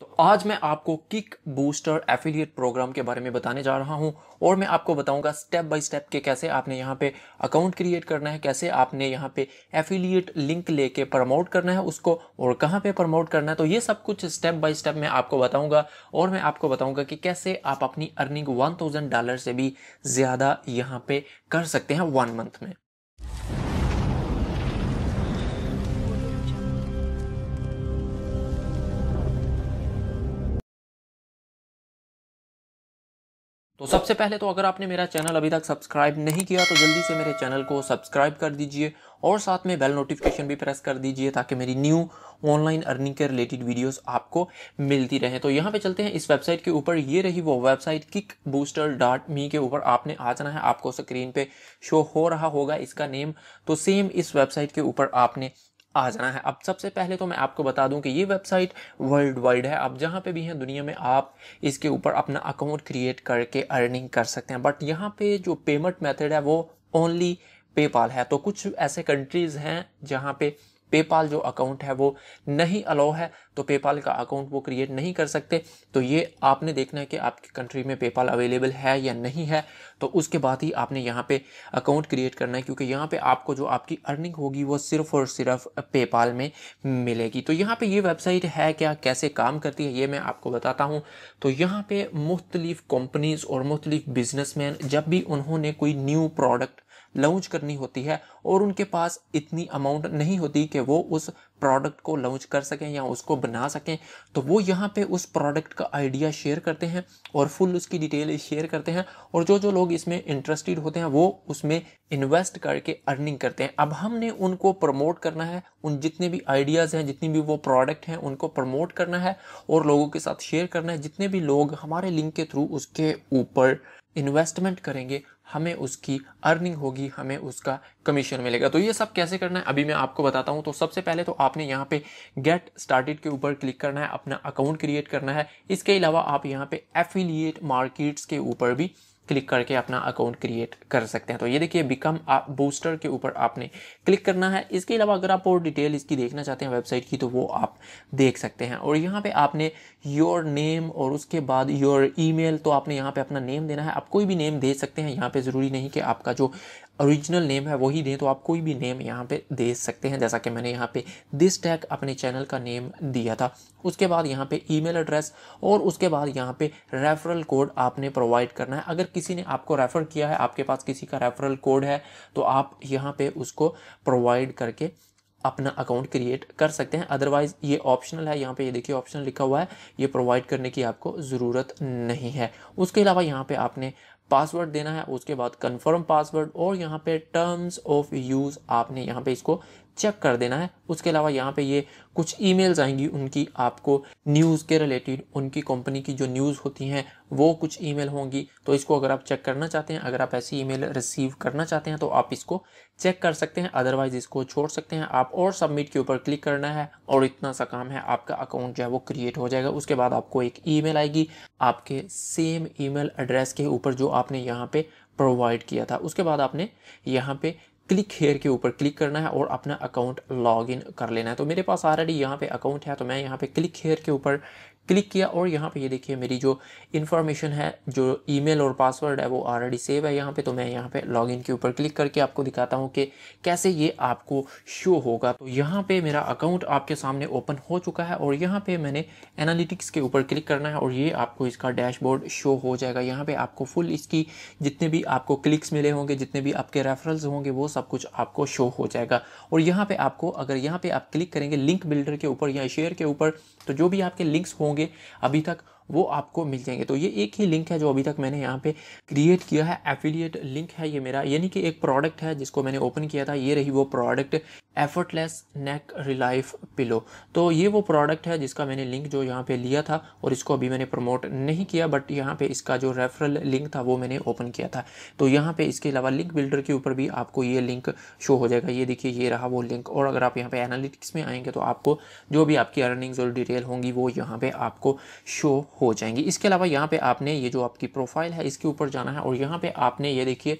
तो आज मैं आपको किक बूस्टर एफिलिएट प्रोग्राम के बारे में बताने जा रहा हूं और मैं आपको बताऊंगा स्टेप बाय स्टेप के कैसे आपने यहां पे अकाउंट क्रिएट करना है कैसे आपने यहां पे एफिलिएट लिंक लेके प्रमोट करना है उसको और कहां पे प्रमोट करना है तो ये सब कुछ स्टेप बाय स्टेप मैं आपको बताऊंगा और मैं आपको बताऊंगा कि कैसे आप अपनी अर्निंग वन डॉलर से भी ज़्यादा यहाँ पे कर सकते हैं वन मंथ में तो सबसे पहले तो अगर आपने मेरा चैनल अभी तक सब्सक्राइब नहीं किया तो जल्दी से मेरे चैनल को सब्सक्राइब कर दीजिए और साथ में बेल नोटिफिकेशन भी प्रेस कर दीजिए ताकि मेरी न्यू ऑनलाइन अर्निंग के रिलेटेड वीडियोस आपको मिलती रहे तो यहाँ पे चलते हैं इस वेबसाइट के ऊपर ये रही वो website kick booster dot me के ऊपर आपने आ जाना है आपको स्क्रीन पे शो हो रहा होगा इसका नेम तो सेम इस वेबसाइट के ऊपर आपने आ जाना है अब सबसे पहले तो मैं आपको बता दूं कि ये वेबसाइट वर्ल्ड वाइड है आप जहाँ पे भी हैं दुनिया में आप इसके ऊपर अपना अकाउंट क्रिएट करके अर्निंग कर सकते हैं बट यहाँ पे जो पेमेंट मेथड है वो ओनली पेपाल है तो कुछ ऐसे कंट्रीज़ हैं जहाँ पे पेपाल जो अकाउंट है वो नहीं अलाउ है तो पेपाल का अकाउंट वो क्रिएट नहीं कर सकते तो ये आपने देखना है कि आपकी कंट्री में पेपाल अवेलेबल है या नहीं है तो उसके बाद ही आपने यहाँ पे अकाउंट क्रिएट करना है क्योंकि यहाँ पे आपको जो आपकी अर्निंग होगी वो सिर्फ और सिर्फ पेपाल में मिलेगी तो यहाँ पे ये वेबसाइट है क्या कैसे काम करती है ये मैं आपको बताता हूँ तो यहाँ पे मुख्तलिफ कंपनीज और मुख्तलिफ बिजनेसमैन जब भी उन्होंने कोई न्यू प्रोडक्ट लॉन्च करनी होती है और उनके पास इतनी अमाउंट नहीं होती कि वो उस प्रोडक्ट को लॉन्च कर सकें या उसको बना सकें तो वो यहाँ पे उस प्रोडक्ट का आइडिया शेयर करते हैं और फुल उसकी डिटेल शेयर करते हैं और जो जो लोग इसमें इंटरेस्टेड होते हैं वो उसमें इन्वेस्ट करके अर्निंग करते हैं अब हमने उनको प्रमोट करना है उन जितने भी आइडियाज़ हैं जितनी भी वो प्रोडक्ट हैं उनको प्रमोट करना है और लोगों के साथ शेयर करना है जितने भी लोग हमारे लिंक के थ्रू उसके ऊपर इन्वेस्टमेंट करेंगे हमें उसकी अर्निंग होगी हमें उसका कमीशन मिलेगा तो ये सब कैसे करना है अभी मैं आपको बताता हूँ तो सबसे पहले तो आपने यहाँ पे गेट स्टार्टेड के ऊपर क्लिक करना है अपना अकाउंट क्रिएट करना है इसके अलावा आप यहाँ पे एफिलिएट मार्केट्स के ऊपर भी क्लिक करके अपना अकाउंट क्रिएट कर सकते हैं तो ये देखिए बिकम आप बूस्टर के ऊपर आपने क्लिक करना है इसके अलावा अगर आप और डिटेल इसकी देखना चाहते हैं वेबसाइट की तो वो आप देख सकते हैं और यहाँ पे आपने योर नेम और उसके बाद योर ईमेल तो आपने यहाँ पे अपना नेम देना है आप कोई भी नेम दे सकते हैं यहाँ पे ज़रूरी नहीं कि आपका जो ओरिजिनल नेम है वही दें तो आप कोई भी नेम यहाँ पे दे सकते हैं जैसा कि मैंने यहाँ पे दिस टैग अपने चैनल का नेम दिया था उसके बाद यहाँ पे ईमेल एड्रेस और उसके बाद यहाँ पे रेफरल कोड आपने प्रोवाइड करना है अगर किसी ने आपको रेफ़र किया है आपके पास किसी का रेफरल कोड है तो आप यहाँ पे उसको प्रोवाइड करके अपना अकाउंट क्रिएट कर सकते हैं अदरवाइज़ ये ऑप्शनल है यहाँ पे ये देखिए ऑप्शनल लिखा हुआ है ये प्रोवाइड करने की आपको ज़रूरत नहीं है उसके अलावा यहाँ पे आपने पासवर्ड देना है उसके बाद कंफर्म पासवर्ड और यहाँ पे टर्म्स ऑफ यूज़ आपने यहाँ पे इसको चेक कर देना है उसके अलावा यहाँ पे ये कुछ ईमेल्स आएंगी उनकी आपको न्यूज़ के रिलेटेड उनकी कंपनी की जो न्यूज़ होती हैं वो कुछ ईमेल होंगी तो इसको अगर आप चेक करना चाहते हैं अगर आप ऐसी ईमेल रिसीव करना चाहते हैं तो आप इसको चेक कर सकते हैं अदरवाइज इसको छोड़ सकते हैं आप और सबमिट के ऊपर क्लिक करना है और इतना सा काम है आपका अकाउंट जो है वो क्रिएट हो जाएगा उसके बाद आपको एक मेल आएगी आपके सेम मेल एड्रेस के ऊपर जो आपने यहाँ पे प्रोवाइड किया था उसके बाद आपने यहाँ पे क्लिक हेयर के ऊपर क्लिक करना है और अपना अकाउंट लॉग इन कर लेना है तो मेरे पास ऑलरेडी यहाँ पे अकाउंट है तो मैं यहाँ पे क्लिक हेयर के ऊपर क्लिक किया और यहाँ पे ये देखिए मेरी जो इन्फॉर्मेशन है जो ईमेल और पासवर्ड है वो ऑलरेडी सेव है यहाँ पे तो मैं यहाँ पे लॉगिन के ऊपर क्लिक करके आपको दिखाता हूँ कि कैसे ये आपको शो होगा तो यहाँ पे मेरा अकाउंट आपके सामने ओपन हो चुका है और यहाँ पे मैंने एनालिटिक्स के ऊपर क्लिक करना है और ये आपको इसका डैशबोर्ड शो हो जाएगा यहाँ पर आपको फुल इसकी जितने भी आपको क्लिक्स मिले होंगे जितने भी आपके रेफरल्स होंगे वो सब कुछ आपको शो हो जाएगा और यहाँ पर आपको अगर यहाँ पर आप क्लिक करेंगे लिंक बिल्डर के ऊपर या शेयर के ऊपर तो जो भी आपके लिंक्स होंगे होंगे अभी तक वो आपको मिल जाएंगे तो ये एक ही लिंक है जो अभी तक मैंने यहाँ पे क्रिएट किया है एफिलिएट लिंक है ये मेरा यानी कि एक प्रोडक्ट है जिसको मैंने ओपन किया था ये रही वो product effortless neck relief pillow तो ये वो प्रोडक्ट है जिसका मैंने लिंक जो यहाँ पे लिया था और इसको अभी मैंने प्रमोट नहीं किया बट यहाँ पे इसका जो रेफरल लिंक था वो मैंने ओपन किया था तो यहाँ पे इसके अलावा लिंक बिल्डर के ऊपर भी आपको ये लिंक शो हो जाएगा ये देखिए ये रहा वो लिंक और अगर आप यहाँ पे एनालिटिक्स में आएंगे तो आपको जो भी आपकी अर्निंग्स और डिटेल होंगी वो यहाँ पे आपको शो हो जाएंगी इसके अलावा यहाँ पे आपने ये जो आपकी प्रोफाइल है इसके ऊपर जाना है और यहाँ पे आपने ये देखिए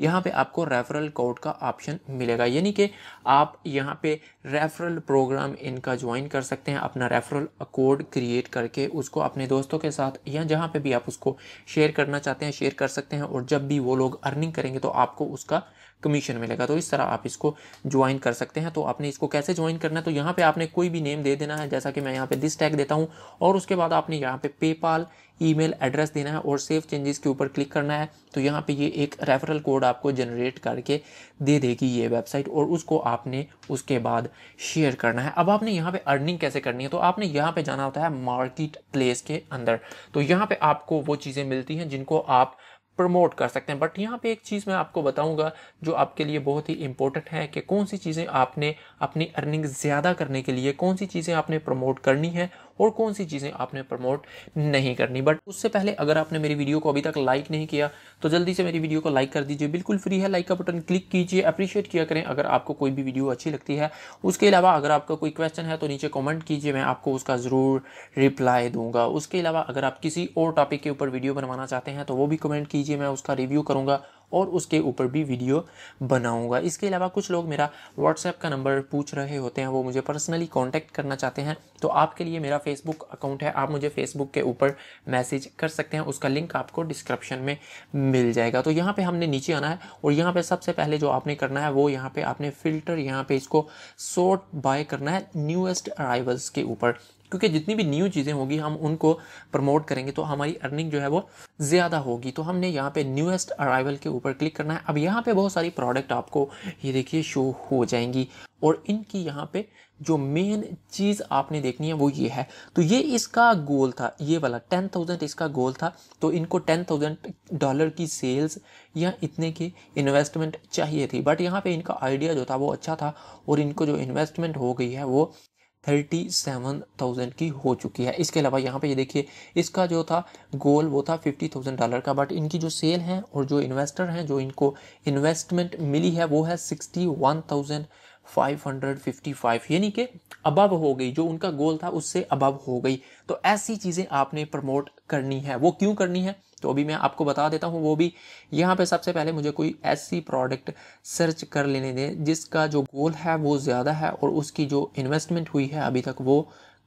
यहाँ पे आपको रेफरल कोड का ऑप्शन मिलेगा यानी कि आप यहाँ पे रेफरल प्रोग्राम इनका ज्वाइन कर सकते हैं अपना रेफरल कोड क्रिएट करके उसको अपने दोस्तों के साथ या जहाँ पे भी आप उसको शेयर करना चाहते हैं शेयर कर सकते हैं और जब भी वो लोग अर्निंग करेंगे तो आपको उसका कमीशन मिलेगा तो इस तरह आप इसको ज्वाइन कर सकते हैं तो आपने इसको कैसे ज्वाइन करना है तो यहाँ पे आपने कोई भी नेम दे देना है जैसा कि मैं यहाँ पे दिस टैग देता हूँ और उसके बाद आपने यहाँ पे पेपाल ईमेल एड्रेस देना है और सेव चेंजेस के ऊपर क्लिक करना है तो यहाँ पे ये एक रेफरल कोड आपको जनरेट करके दे देगी ये वेबसाइट और उसको आपने उसके बाद शेयर करना है अब आपने यहाँ पे अर्निंग कैसे करनी है तो आपने यहाँ पे जाना होता है मार्केट प्लेस के अंदर तो यहाँ पे आपको वो चीज़ें मिलती हैं जिनको आप प्रमोट कर सकते हैं बट यहाँ पे एक चीज़ मैं आपको बताऊंगा जो आपके लिए बहुत ही इंपॉर्टेंट है कि कौन सी चीज़ें आपने अपनी अर्निंग ज़्यादा करने के लिए कौन सी चीज़ें आपने प्रमोट करनी है और कौन सी चीज़ें आपने प्रमोट नहीं करनी बट उससे पहले अगर आपने मेरी वीडियो को अभी तक लाइक नहीं किया तो जल्दी से मेरी वीडियो को लाइक कर दीजिए बिल्कुल फ्री है लाइक का बटन क्लिक कीजिए अप्रिशिएट किया करें अगर आपको कोई भी वीडियो अच्छी लगती है उसके अलावा अगर आपका कोई क्वेश्चन है तो नीचे कॉमेंट कीजिए मैं आपको उसका ज़रूर रिप्लाई दूंगा उसके अलावा अगर आप किसी और टॉपिक के ऊपर वीडियो बनवाना चाहते हैं तो वो भी कमेंट कीजिए मैं उसका रिव्यू करूँगा और उसके ऊपर भी वीडियो बनाऊंगा इसके अलावा कुछ लोग मेरा व्हाट्सएप का नंबर पूछ रहे होते हैं वो मुझे पर्सनली कांटेक्ट करना चाहते हैं तो आपके लिए मेरा फेसबुक अकाउंट है आप मुझे फेसबुक के ऊपर मैसेज कर सकते हैं उसका लिंक आपको डिस्क्रिप्शन में मिल जाएगा तो यहाँ पर हमने नीचे आना है और यहाँ पर सबसे पहले जो आपने करना है वो यहाँ पर आपने फ़िल्टर यहाँ पर इसको सॉर्ट बाय करना है न्यूएस्ट अराइवल्स के ऊपर क्योंकि जितनी भी न्यू चीज़ें होगी हम उनको प्रमोट करेंगे तो हमारी अर्निंग जो है वो ज़्यादा होगी तो हमने यहाँ पे न्यूएस्ट अराइवल के ऊपर क्लिक करना है अब यहाँ पे बहुत सारी प्रोडक्ट आपको ये देखिए शो हो जाएंगी और इनकी यहाँ पे जो मेन चीज़ आपने देखनी है वो ये है तो ये इसका गोल था ये वाला टेन थाउजेंड इसका गोल था तो इनको टेन थाउजेंड डॉलर की सेल्स या इतने की इन्वेस्टमेंट चाहिए थी बट यहाँ पे इनका आइडिया जो था वो अच्छा था और इनको जो इन्वेस्टमेंट हो गई है वो थर्टी सेवन थाउजेंड की हो चुकी है इसके अलावा यहाँ पे ये देखिए इसका जो था गोल वो था फिफ्टी थाउजेंड डॉलर का बट इनकी जो सेल है और जो इन्वेस्टर हैं जो इनको इन्वेस्टमेंट मिली है वो है सिक्सटी वन थाउजेंड 555 यानी कि अबव हो गई जो उनका गोल था उससे अबव हो गई तो ऐसी चीज़ें आपने प्रमोट करनी है वो क्यों करनी है तो अभी मैं आपको बता देता हूँ वो भी यहाँ पे सबसे पहले मुझे कोई ऐसी प्रोडक्ट सर्च कर लेने दें जिसका जो गोल है वो ज़्यादा है और उसकी जो इन्वेस्टमेंट हुई है अभी तक वो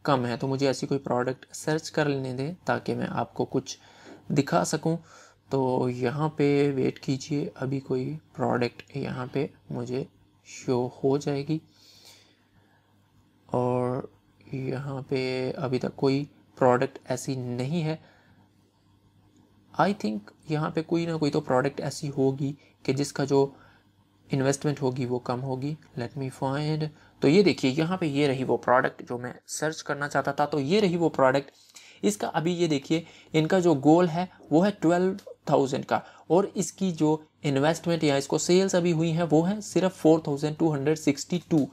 कम है तो मुझे ऐसी कोई प्रोडक्ट सर्च कर लेने दें ताकि मैं आपको कुछ दिखा सकूँ तो यहाँ पे वेट कीजिए अभी कोई प्रोडक्ट यहाँ पे मुझे शो हो जाएगी और यहाँ पे अभी तक कोई प्रोडक्ट ऐसी नहीं है आई थिंक यहाँ पे कोई ना कोई तो प्रोडक्ट ऐसी होगी कि जिसका जो इन्वेस्टमेंट होगी वो कम होगी लेट मी फाइंड तो ये देखिए यहाँ पे ये रही वो प्रोडक्ट जो मैं सर्च करना चाहता था तो ये रही वो प्रोडक्ट इसका अभी ये देखिए इनका जो गोल है वो है ट्वेल्व थाउजेंड का और इसकी जो इन्वेस्टमेंट या इसको सेल्स अभी हुई है वो है सिर्फ four thousand two hundred sixty two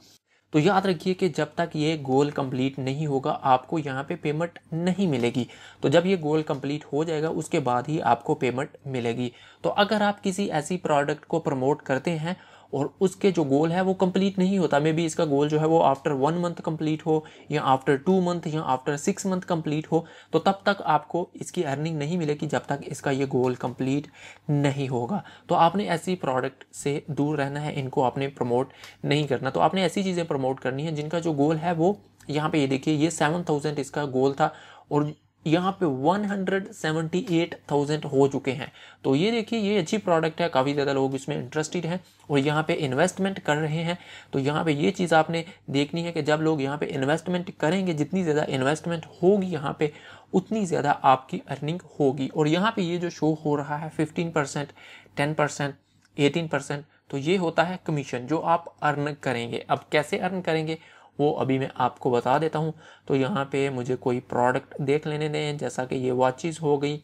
तो याद रखिए कि जब तक ये गोल कंप्लीट नहीं होगा आपको यहाँ पे पेमेंट नहीं मिलेगी तो जब ये गोल कंप्लीट हो जाएगा उसके बाद ही आपको पेमेंट मिलेगी तो अगर आप किसी ऐसी प्रोडक्ट को प्रमोट करते हैं और उसके जो गोल है वो कंप्लीट नहीं होता मे बी इसका गोल जो है वो आफ्टर वन मंथ कंप्लीट हो या आफ्टर टू मंथ या आफ्टर सिक्स मंथ कंप्लीट हो तो तब तक आपको इसकी अर्निंग नहीं मिलेगी जब तक इसका ये गोल कंप्लीट नहीं होगा तो आपने ऐसी प्रोडक्ट से दूर रहना है इनको आपने प्रमोट नहीं करना तो आपने ऐसी चीज़ें प्रमोट करनी है जिनका जो गोल है वो यहाँ पे ये देखिए ये सेवन थाउजेंड इसका गोल था और यहाँ पे 178,000 हो चुके हैं तो ये देखिए ये अच्छी प्रोडक्ट है काफ़ी ज़्यादा लोग इसमें इंटरेस्टेड हैं और यहाँ पे इन्वेस्टमेंट कर रहे हैं तो यहाँ पे ये चीज़ आपने देखनी है कि जब लोग यहाँ पे इन्वेस्टमेंट करेंगे जितनी ज़्यादा इन्वेस्टमेंट होगी यहाँ पे उतनी ज़्यादा आपकी अर्निंग होगी और यहाँ पे ये जो शो हो रहा है fifteen percent ten percent eighteen percent तो ये होता है कमीशन जो आप अर्न करेंगे अब कैसे अर्न करेंगे वो अभी मैं आपको बता देता हूँ तो यहाँ पे मुझे कोई प्रोडक्ट देख लेने दें जैसा कि ये वॉचेस हो गई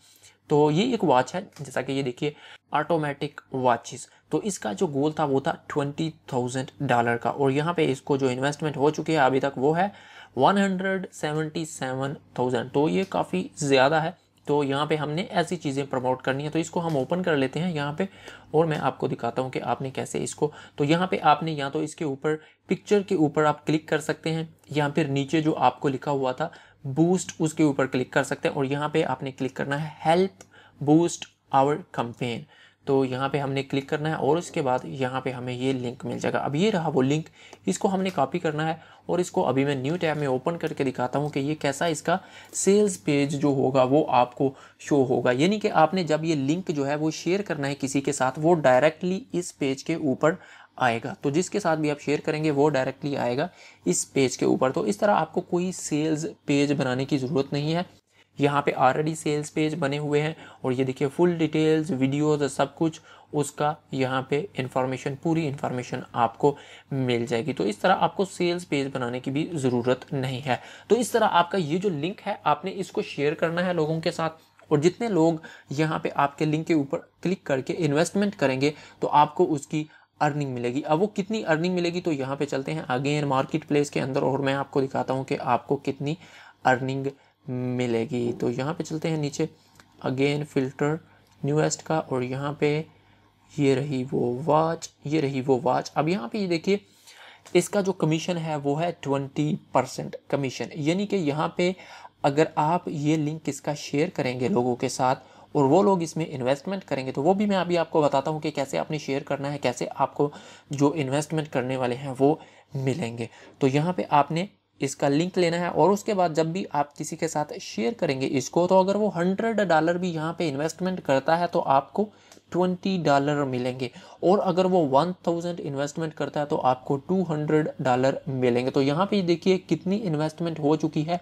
तो ये एक वॉच है जैसा कि ये देखिए ऑटोमेटिक वॉचेस तो इसका जो गोल था वो था ट्वेंटी थाउजेंड डॉलर का और यहाँ पे इसको जो इन्वेस्टमेंट हो चुकी है अभी तक वो है one hundred seventy seven thousand तो ये काफ़ी ज़्यादा है तो यहाँ पे हमने ऐसी चीज़ें प्रमोट करनी है तो इसको हम ओपन कर लेते हैं यहाँ पे और मैं आपको दिखाता हूँ कि आपने कैसे इसको तो यहाँ पे आपने या तो इसके ऊपर पिक्चर के ऊपर आप क्लिक कर सकते हैं या फिर नीचे जो आपको लिखा हुआ था बूस्ट उसके ऊपर क्लिक कर सकते हैं और यहाँ पे आपने क्लिक करना है हेल्प बूस्ट आवर कंपेन तो यहाँ पे हमने क्लिक करना है और उसके बाद यहाँ पे हमें ये लिंक मिल जाएगा अब ये रहा वो लिंक इसको हमने कॉपी करना है और इसको अभी मैं न्यू टैब में ओपन करके दिखाता हूँ कि ये कैसा इसका सेल्स पेज जो होगा वो आपको शो होगा यानी कि आपने जब ये लिंक जो है वो शेयर करना है किसी के साथ वो डायरेक्टली इस पेज के ऊपर आएगा तो जिसके साथ भी आप शेयर करेंगे वो डायरेक्टली आएगा इस पेज के ऊपर तो इस तरह आपको कोई सेल्स पेज बनाने की ज़रूरत नहीं है यहाँ पे ऑलरेडी सेल्स पेज बने हुए हैं और ये देखिए फुल डिटेल्स वीडियोस सब कुछ उसका यहाँ पे इंफॉर्मेशन पूरी इंफॉर्मेशन आपको मिल जाएगी तो इस तरह आपको सेल्स पेज बनाने की भी ज़रूरत नहीं है तो इस तरह आपका ये जो लिंक है आपने इसको शेयर करना है लोगों के साथ और जितने लोग यहाँ पे आपके लिंक के ऊपर क्लिक करके इन्वेस्टमेंट करेंगे तो आपको उसकी अर्निंग मिलेगी अब वो कितनी अर्निंग मिलेगी तो यहाँ पे चलते हैं अगेन मार्केट प्लेस के अंदर और मैं आपको दिखाता हूँ कि आपको कितनी अर्निंग मिलेगी तो यहाँ पे चलते हैं नीचे अगेन फिल्टर न्यूएस्ट का और यहाँ पे ये रही वो वॉच ये रही वो वॉच अब यहाँ पे ये देखिए इसका जो कमीशन है वो है ट्वेंटी परसेंट कमीशन यानी कि यहाँ पे अगर आप ये लिंक इसका शेयर करेंगे लोगों के साथ और वो लोग इसमें इन्वेस्टमेंट करेंगे तो वो भी मैं अभी आपको बताता हूँ कि कैसे आपने शेयर करना है कैसे आपको जो इन्वेस्टमेंट करने वाले हैं वो मिलेंगे तो यहाँ पे आपने इसका लिंक लेना है और उसके बाद जब भी आप किसी के साथ शेयर करेंगे इसको तो अगर वो हंड्रेड डॉलर भी यहाँ पे इन्वेस्टमेंट करता है तो आपको ट्वेंटी डॉलर मिलेंगे और अगर वो वन थाउजेंड इन्वेस्टमेंट करता है तो आपको टू हंड्रेड डॉलर मिलेंगे तो यहाँ पे देखिए कितनी इन्वेस्टमेंट हो चुकी है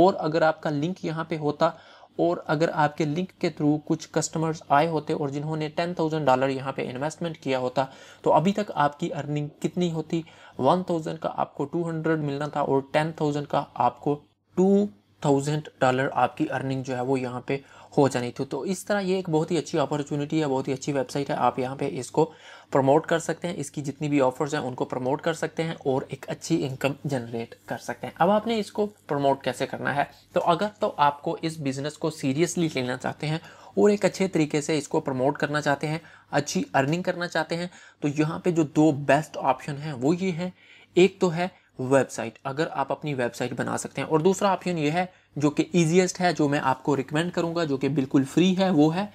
और अगर आपका लिंक यहाँ पे होता और अगर आपके लिंक के थ्रू कुछ कस्टमर्स आए होते और जिन्होंने टेन थाउजेंड डॉलर यहाँ पे इन्वेस्टमेंट किया होता तो अभी तक आपकी अर्निंग कितनी होती वन थाउजेंड का आपको टू हंड्रेड मिलना था और टेन थाउजेंड का आपको टू थाउजेंड डॉलर आपकी अर्निंग जो है वो यहाँ पे हो जानी थी तो इस तरह ये एक बहुत ही अच्छी अपॉर्चुनिटी है बहुत ही अच्छी वेबसाइट है आप यहाँ पे इसको प्रमोट कर सकते हैं इसकी जितनी भी ऑफर्स हैं उनको प्रमोट कर सकते हैं और एक अच्छी इनकम जनरेट कर सकते हैं अब आपने इसको प्रमोट कैसे करना है तो अगर तो आपको इस बिज़नेस को सीरियसली लेना चाहते हैं और एक अच्छे तरीके से इसको प्रमोट करना चाहते हैं अच्छी अर्निंग करना चाहते हैं तो यहाँ पे जो दो बेस्ट ऑप्शन हैं वो ये हैं एक तो है वेबसाइट अगर आप अपनी वेबसाइट बना सकते हैं और दूसरा ऑप्शन ये है जो कि ईजिएस्ट है जो मैं आपको रिकमेंड करूंगा जो कि बिल्कुल फ्री है वो है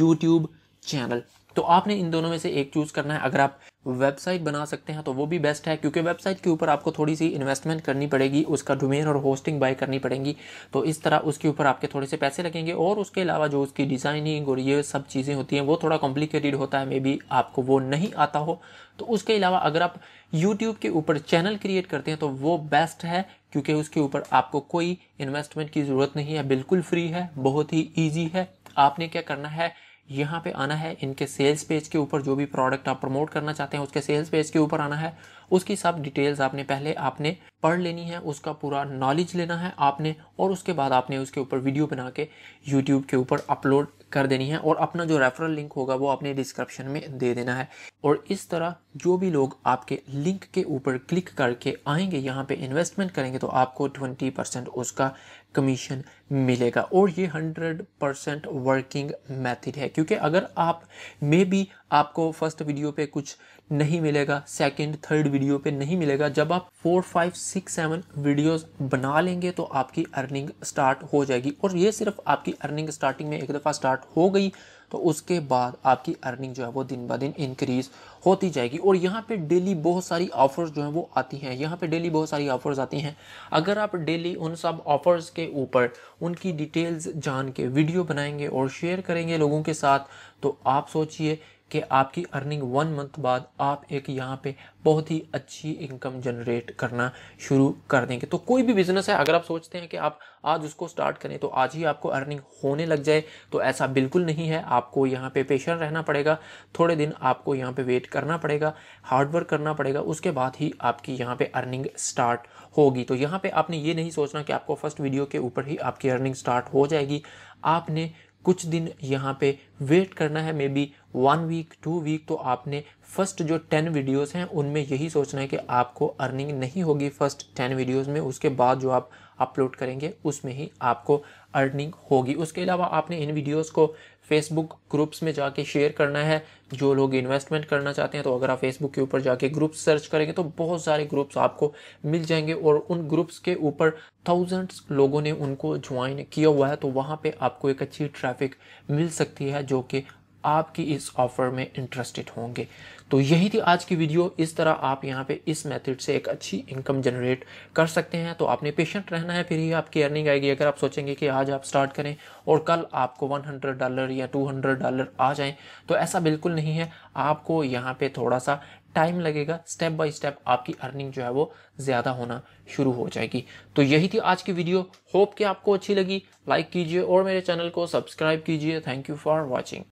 यूट्यूब चैनल तो आपने इन दोनों में से एक चूज़ करना है अगर आप वेबसाइट बना सकते हैं तो वो भी बेस्ट है क्योंकि वेबसाइट के ऊपर आपको थोड़ी सी इन्वेस्टमेंट करनी पड़ेगी उसका डोमेन और होस्टिंग बाय करनी पड़ेगी तो इस तरह उसके ऊपर आपके थोड़े से पैसे लगेंगे और उसके अलावा जो उसकी डिज़ाइनिंग और ये सब चीज़ें होती हैं वो थोड़ा कॉम्प्लिकेटेड होता है मे बी आपको वो नहीं आता हो तो उसके अलावा अगर आप यूट्यूब के ऊपर चैनल क्रिएट करते हैं तो वो बेस्ट है क्योंकि उसके ऊपर आपको कोई इन्वेस्टमेंट की ज़रूरत नहीं है बिल्कुल फ्री है बहुत ही ईजी है आपने क्या करना है यहाँ पे आना है इनके सेल्स पेज के ऊपर जो भी प्रोडक्ट आप प्रमोट करना चाहते हैं उसके सेल्स पेज के ऊपर आना है उसकी सब डिटेल्स आपने पहले आपने पढ़ लेनी है उसका पूरा नॉलेज लेना है आपने और उसके बाद आपने उसके ऊपर वीडियो बना के यूट्यूब के ऊपर अपलोड कर देनी है और अपना जो रेफरल लिंक होगा वो आपने डिस्क्रिप्शन में दे देना है और इस तरह जो भी लोग आपके लिंक के ऊपर क्लिक करके आएंगे यहाँ पे इन्वेस्टमेंट करेंगे तो आपको 20 परसेंट उसका कमीशन मिलेगा और ये 100 परसेंट वर्किंग मेथड है क्योंकि अगर आप मे बी आपको फर्स्ट वीडियो पे कुछ नहीं मिलेगा सेकंड थर्ड वीडियो पे नहीं मिलेगा जब आप four five six seven videos बना लेंगे तो आपकी अर्निंग स्टार्ट हो जाएगी और ये सिर्फ आपकी अर्निंग स्टार्टिंग में एक दफ़ा स्टार्ट हो गई तो उसके बाद आपकी अर्निंग जो है वो दिन ब दिन इंक्रीज़ होती जाएगी और यहाँ पे डेली बहुत सारी ऑफ़र्स जो हैं वो आती हैं यहाँ पे डेली बहुत सारी ऑफ़र्स आती हैं अगर आप डेली उन सब ऑफ़र्स के ऊपर उनकी डिटेल्स जान के वीडियो बनाएंगे और शेयर करेंगे लोगों के साथ तो आप सोचिए कि आपकी अर्निंग वन मंथ बाद आप एक यहाँ पे बहुत ही अच्छी इनकम जनरेट करना शुरू कर देंगे तो कोई भी बिजनेस है अगर आप सोचते हैं कि आप आज उसको स्टार्ट करें तो आज ही आपको अर्निंग होने लग जाए तो ऐसा बिल्कुल नहीं है आपको यहाँ पे पेशेंट रहना पड़ेगा थोड़े दिन आपको यहाँ पे वेट करना पड़ेगा हार्डवर्क करना पड़ेगा उसके बाद ही आपकी यहाँ पे अर्निंग स्टार्ट होगी तो यहाँ पे आपने ये नहीं सोचना कि आपको फर्स्ट वीडियो के ऊपर ही आपकी अर्निंग स्टार्ट हो जाएगी आपने कुछ दिन यहाँ पे वेट करना है maybe one week two week तो आपने फर्स्ट जो टेन वीडियोस हैं उनमें यही सोचना है कि आपको अर्निंग नहीं होगी फर्स्ट टेन वीडियोस में उसके बाद जो आप अपलोड करेंगे उसमें ही आपको अर्निंग होगी उसके अलावा आपने इन वीडियोस को फेसबुक ग्रुप्स में जाके शेयर करना है जो लोग इन्वेस्टमेंट करना चाहते हैं तो अगर आप फेसबुक के ऊपर जाके ग्रुप सर्च करेंगे तो बहुत सारे ग्रुप्स आपको मिल जाएंगे और उन ग्रुप्स के ऊपर थाउजेंड्स लोगों ने उनको ज्वाइन किया हुआ है तो वहाँ पे आपको एक अच्छी ट्रैफिक मिल सकती है जो कि आपकी इस ऑफर में इंटरेस्टेड होंगे तो यही थी आज की वीडियो इस तरह आप यहाँ पे इस मेथड से एक अच्छी इनकम जनरेट कर सकते हैं तो आपने पेशेंट रहना है फिर ही आपकी अर्निंग आएगी अगर आप सोचेंगे कि आज आप स्टार्ट करें और कल आपको 100 डॉलर या 200 डॉलर आ जाएं तो ऐसा बिल्कुल नहीं है आपको यहाँ पे थोड़ा सा टाइम लगेगा स्टेप बाय स्टेप आपकी अर्निंग जो है वो ज़्यादा होना शुरू हो जाएगी तो यही थी आज की वीडियो होप कि आपको अच्छी लगी लाइक कीजिए और मेरे चैनल को सब्सक्राइब कीजिए थैंक यू फॉर वॉचिंग